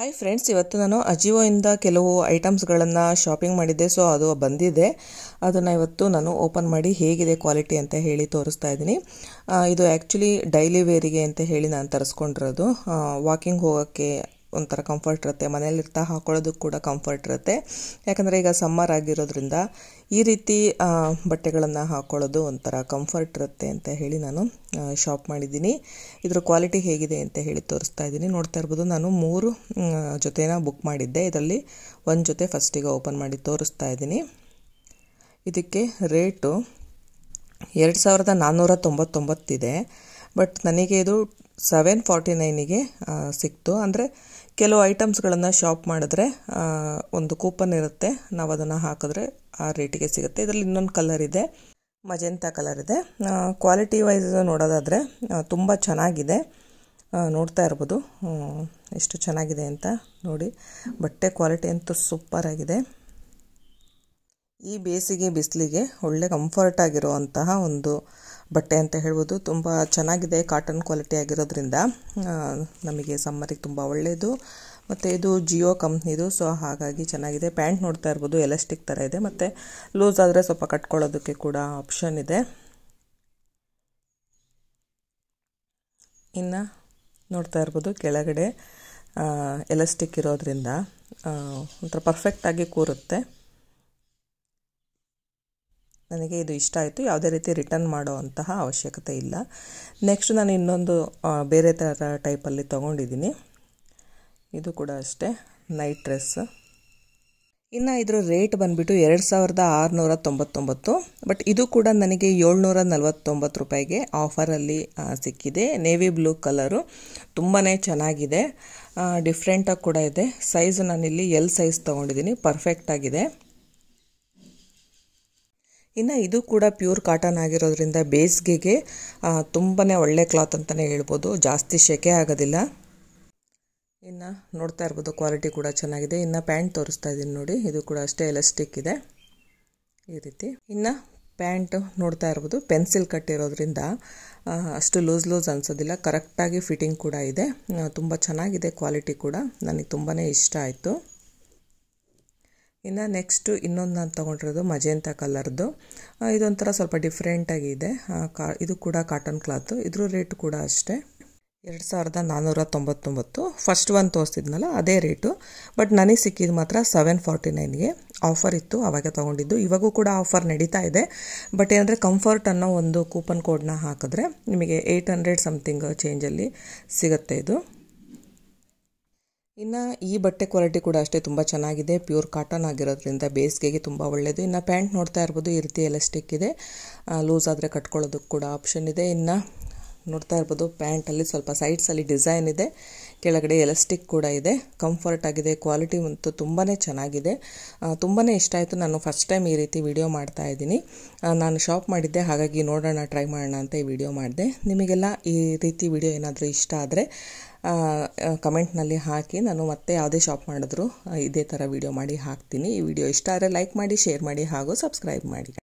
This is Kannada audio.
ಹಾಯ್ ಫ್ರೆಂಡ್ಸ್ ಇವತ್ತು ನಾನು ಅಜಿಯೋಯಿಂದ ಕೆಲವು ಐಟಮ್ಸ್ಗಳನ್ನು ಶಾಪಿಂಗ್ ಮಾಡಿದ್ದೆ ಸೊ ಅದು ಬಂದಿದೆ ಅದನ್ನು ಇವತ್ತು ನಾನು ಓಪನ್ ಮಾಡಿ ಹೇಗಿದೆ ಕ್ವಾಲಿಟಿ ಅಂತ ಹೇಳಿ ತೋರಿಸ್ತಾ ಇದ್ದೀನಿ ಇದು ಆ್ಯಕ್ಚುಲಿ ಡೈಲಿ ವೇರಿಗೆ ಅಂತ ಹೇಳಿ ನಾನು ತರಿಸ್ಕೊಂಡಿರೋದು ವಾಕಿಂಗ್ ಹೋಗೋಕ್ಕೆ ಒಂಥರ ಕಂಫರ್ಟ್ ಇರುತ್ತೆ ಮನೇಲಿರ್ತಾ ಹಾಕೊಳ್ಳೋದಕ್ಕೆ ಕೂಡ ಕಂಫರ್ಟ್ ಇರುತ್ತೆ ಯಾಕಂದರೆ ಈಗ ಸಮ್ಮರ್ ಆಗಿರೋದ್ರಿಂದ ಈ ರೀತಿ ಬಟ್ಟೆಗಳನ್ನು ಹಾಕೊಳ್ಳೋದು ಒಂಥರ ಕಂಫರ್ಟ್ ಇರುತ್ತೆ ಅಂತ ಹೇಳಿ ನಾನು ಶಾಪ್ ಮಾಡಿದ್ದೀನಿ ಇದರ ಕ್ವಾಲಿಟಿ ಹೇಗಿದೆ ಅಂತ ಹೇಳಿ ತೋರಿಸ್ತಾ ಇದ್ದೀನಿ ನೋಡ್ತಾ ಇರ್ಬೋದು ನಾನು ಮೂರು ಜೊತೆನ ಬುಕ್ ಮಾಡಿದ್ದೆ ಇದರಲ್ಲಿ ಒಂದು ಜೊತೆ ಫಸ್ಟಿಗೆ ಓಪನ್ ಮಾಡಿ ತೋರಿಸ್ತಾ ಇದ್ದೀನಿ ಇದಕ್ಕೆ ರೇಟು ಎರಡು ಸಾವಿರದ ನಾನ್ನೂರ ತೊಂಬತ್ತೊಂಬತ್ತಿದೆ ಬಟ್ ನನಗೆ ಇದು ಸೆವೆನ್ ಫಾರ್ಟಿ ನೈನಿಗೆ ಸಿಕ್ತು ಅಂದರೆ ಕೆಲವು ಐಟಮ್ಸ್ಗಳನ್ನು ಶಾಪ್ ಮಾಡಿದ್ರೆ ಒಂದು ಕೂಪನ್ ಇರುತ್ತೆ ನಾವು ಅದನ್ನು ಹಾಕಿದ್ರೆ ಆ ರೇಟಿಗೆ ಸಿಗುತ್ತೆ ಇದರಲ್ಲಿ ಇನ್ನೊಂದು ಕಲರ್ ಇದೆ ಮಜೆಂಥ ಕಲರ್ ಇದೆ ಕ್ವಾಲಿಟಿ ವೈಸ್ ನೋಡೋದಾದರೆ ತುಂಬ ಚೆನ್ನಾಗಿದೆ ನೋಡ್ತಾ ಇರ್ಬೋದು ಎಷ್ಟು ಚೆನ್ನಾಗಿದೆ ಅಂತ ನೋಡಿ ಬಟ್ಟೆ ಕ್ವಾಲಿಟಿ ಅಂತೂ ಸೂಪರಾಗಿದೆ ಈ ಬೇಸಿಗೆ ಬಿಸಿಲಿಗೆ ಒಳ್ಳೆ ಕಂಫರ್ಟ್ ಆಗಿರುವಂತಹ ಒಂದು ಬಟ್ಟೆ ಅಂತ ಹೇಳ್ಬೋದು ತುಂಬ ಚೆನ್ನಾಗಿದೆ ಕಾಟನ್ ಕ್ವಾಲಿಟಿ ಆಗಿರೋದ್ರಿಂದ ನಮಗೆ ಸಮ್ಮರಿಗೆ ತುಂಬ ಒಳ್ಳೆಯದು ಮತ್ತು ಇದು ಜಿಯೋ ಕಂಪ್ನಿದು ಸೊ ಹಾಗಾಗಿ ಚೆನ್ನಾಗಿದೆ ಪ್ಯಾಂಟ್ ನೋಡ್ತಾ ಇರ್ಬೋದು ಎಲಾಸ್ಟಿಕ್ ಥರ ಇದೆ ಮತ್ತು ಲೂಸ್ ಆದರೆ ಸ್ವಲ್ಪ ಕಟ್ಕೊಳ್ಳೋದಕ್ಕೆ ಕೂಡ ಆಪ್ಷನ್ ಇದೆ ಇನ್ನು ನೋಡ್ತಾ ಇರ್ಬೋದು ಕೆಳಗಡೆ ಎಲಾಸ್ಟಿಕ್ ಇರೋದ್ರಿಂದ ಒಂಥರ ಪರ್ಫೆಕ್ಟಾಗಿ ಕೂರುತ್ತೆ ನನಗೆ ಇದು ಇಷ್ಟ ಆಯಿತು ಯಾವುದೇ ರೀತಿ ರಿಟರ್ನ್ ಮಾಡೋ ಅವಶ್ಯಕತೆ ಇಲ್ಲ ನೆಕ್ಸ್ಟ್ ನಾನು ಇನ್ನೊಂದು ಬೇರೆ ಥರ ಟೈಪಲ್ಲಿ ತೊಗೊಂಡಿದ್ದೀನಿ ಇದು ಕೂಡ ಅಷ್ಟೇ ನೈಟ್ ಡ್ರೆಸ್ ಇನ್ನು ಇದರ ರೇಟ್ ಬಂದುಬಿಟ್ಟು ಎರಡು ಸಾವಿರದ ಆರುನೂರ ತೊಂಬತ್ತೊಂಬತ್ತು ಬಟ್ ಇದು ಕೂಡ ನನಗೆ ಏಳ್ನೂರ ನಲ್ವತ್ತೊಂಬತ್ತು ರೂಪಾಯಿಗೆ ಆಫರಲ್ಲಿ ಸಿಕ್ಕಿದೆ ನೇವಿ ಬ್ಲೂ ಕಲರು ತುಂಬಾ ಚೆನ್ನಾಗಿದೆ ಡಿಫ್ರೆಂಟಾಗಿ ಕೂಡ ಇದೆ ಸೈಜು ನಾನಿಲ್ಲಿ ಎಲ್ ಸೈಜ್ ತೊಗೊಂಡಿದ್ದೀನಿ ಪರ್ಫೆಕ್ಟಾಗಿದೆ ಇನ್ನು ಇದು ಕೂಡ ಪ್ಯೂರ್ ಕಾಟನ್ ಆಗಿರೋದ್ರಿಂದ ಬೇಸಿಗೆಗೆ ತುಂಬಾ ಒಳ್ಳೆ ಕ್ಲಾತ್ ಅಂತಲೇ ಹೇಳ್ಬೋದು ಜಾಸ್ತಿ ಶೆಕೆ ಆಗೋದಿಲ್ಲ ಇನ್ನು ನೋಡ್ತಾ ಇರ್ಬೋದು ಕ್ವಾಲಿಟಿ ಕೂಡ ಚೆನ್ನಾಗಿದೆ ಇನ್ನು ಪ್ಯಾಂಟ್ ತೋರಿಸ್ತಾ ಇದ್ದೀನಿ ನೋಡಿ ಇದು ಕೂಡ ಅಷ್ಟೇ ಎಲಾಸ್ಟಿಕ್ ಇದೆ ಈ ರೀತಿ ಇನ್ನು ಪ್ಯಾಂಟು ನೋಡ್ತಾ ಇರ್ಬೋದು ಪೆನ್ಸಿಲ್ ಕಟ್ ಇರೋದ್ರಿಂದ ಅಷ್ಟು ಲೂಸ್ ಲೂಸ್ ಅನಿಸೋದಿಲ್ಲ ಕರೆಕ್ಟಾಗಿ ಫಿಟ್ಟಿಂಗ್ ಕೂಡ ಇದೆ ತುಂಬ ಚೆನ್ನಾಗಿದೆ ಕ್ವಾಲಿಟಿ ಕೂಡ ನನಗೆ ತುಂಬಾ ಇಷ್ಟ ಆಯಿತು ಇನ್ನು ನೆಕ್ಸ್ಟು ಇನ್ನೊಂದು ನಾನು ತೊಗೊಂಡಿರೋದು ಮಜೆಂತ ಕಲರ್ದು ಇದೊಂಥರ ಸ್ವಲ್ಪ ಡಿಫ್ರೆಂಟಾಗಿದೆ ಕಾ ಇದು ಕೂಡ ಕಾಟನ್ ಕ್ಲಾತು ಇದ್ರ ರೇಟ್ ಕೂಡ ಅಷ್ಟೇ ಎರಡು ಸಾವಿರದ ನಾನ್ನೂರ ತೊಂಬತ್ತೊಂಬತ್ತು ಫಸ್ಟ್ ಒನ್ ತೋರಿಸ್ತಿದ್ನಲ್ಲ ಅದೇ ರೇಟು ಬಟ್ ನನಗೆ ಸಿಕ್ಕಿದ್ದು ಮಾತ್ರ ಸೆವೆನ್ ಫಾರ್ಟಿ ನೈನ್ಗೆ ಆಫರ್ ಇತ್ತು ಅವಾಗ ತೊಗೊಂಡಿದ್ದು ಇವಾಗೂ ಕೂಡ ಆಫರ್ ನಡೀತಾ ಇದೆ ಬಟ್ ಏನಂದರೆ ಕಂಫರ್ಟ್ ಅನ್ನೋ ಒಂದು ಕೂಪನ್ ಕೋಡ್ನ ಹಾಕಿದ್ರೆ ನಿಮಗೆ ಏಯ್ಟ್ ಹಂಡ್ರೆಡ್ ಸಮಥಿಂಗ್ ಚೇಂಜಲ್ಲಿ ಸಿಗುತ್ತೆ ಇದು ಇನ್ನು ಈ ಬಟ್ಟೆ ಕ್ವಾಲಿಟಿ ಕೂಡ ಅಷ್ಟೇ ತುಂಬ ಚೆನ್ನಾಗಿದೆ ಪ್ಯೂರ್ ಕಾಟನ್ ಆಗಿರೋದ್ರಿಂದ ಬೇಸಿಗೆಗೆ ತುಂಬ ಒಳ್ಳೆಯದು ಇನ್ನು ಪ್ಯಾಂಟ್ ನೋಡ್ತಾ ಇರ್ಬೋದು ಈ ರೀತಿ ಎಲಾಸ್ಟಿಕ್ ಇದೆ ಲೂಸ್ ಆದರೆ ಕಟ್ಕೊಳ್ಳೋದಕ್ಕೆ ಕೂಡ ಆಪ್ಷನ್ ಇದೆ ಇನ್ನು ನೋಡ್ತಾ ಇರ್ಬೋದು ಪ್ಯಾಂಟಲ್ಲಿ ಸ್ವಲ್ಪ ಸೈಡ್ಸಲ್ಲಿ ಡಿಸೈನ್ ಇದೆ ಕೆಳಗಡೆ ಎಲಸ್ಟಿಕ್ ಕೂಡ ಇದೆ ಕಂಫರ್ಟ್ ಆಗಿದೆ ಕ್ವಾಲಿಟಿ ಅಂತೂ ತುಂಬಾ ಚೆನ್ನಾಗಿದೆ ತುಂಬಾ ಇಷ್ಟ ಆಯಿತು ನಾನು ಫಸ್ಟ್ ಟೈಮ್ ಈ ರೀತಿ ವಿಡಿಯೋ ಮಾಡ್ತಾ ಇದ್ದೀನಿ ನಾನು ಶಾಪ್ ಮಾಡಿದ್ದೆ ಹಾಗಾಗಿ ನೋಡೋಣ ಟ್ರೈ ಮಾಡೋಣ ಅಂತ ಈ ವಿಡಿಯೋ ಮಾಡಿದೆ ನಿಮಗೆಲ್ಲ ಈ ರೀತಿ ವಿಡಿಯೋ ಏನಾದರೂ ಇಷ್ಟ ಆದರೆ ಕಮೆಂಟ್ನಲ್ಲಿ ಹಾಕಿ ನಾನು ಮತ್ತೆ ಯಾವುದೇ ಶಾಪ್ ಮಾಡಿದ್ರು ಇದೇ ಥರ ವಿಡಿಯೋ ಮಾಡಿ ಹಾಕ್ತೀನಿ ಈ ವಿಡಿಯೋ ಇಷ್ಟ ಆದರೆ ಲೈಕ್ ಮಾಡಿ ಶೇರ್ ಮಾಡಿ ಹಾಗೂ ಸಬ್ಸ್ಕ್ರೈಬ್ ಮಾಡಿ